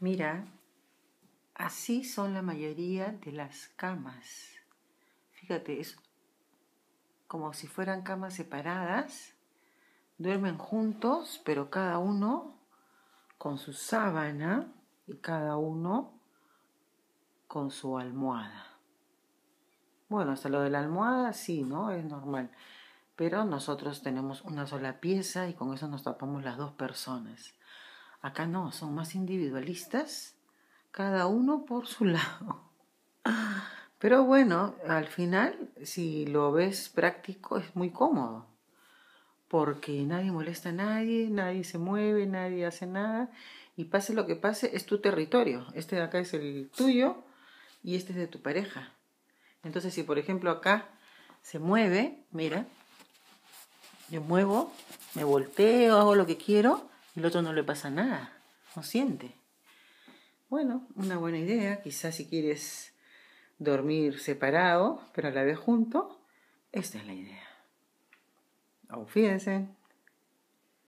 Mira, así son la mayoría de las camas. Fíjate, es como si fueran camas separadas. Duermen juntos, pero cada uno con su sábana y cada uno con su almohada. Bueno, hasta lo de la almohada sí, ¿no? Es normal. Pero nosotros tenemos una sola pieza y con eso nos tapamos las dos personas. Acá no, son más individualistas, cada uno por su lado. Pero bueno, al final, si lo ves práctico, es muy cómodo, porque nadie molesta a nadie, nadie se mueve, nadie hace nada, y pase lo que pase, es tu territorio. Este de acá es el tuyo y este es de tu pareja. Entonces, si por ejemplo acá se mueve, mira, yo muevo, me volteo, hago lo que quiero, el otro no le pasa nada, no siente. Bueno, una buena idea, quizás si quieres dormir separado, pero a la vez junto, esta es la idea. Au fíjense.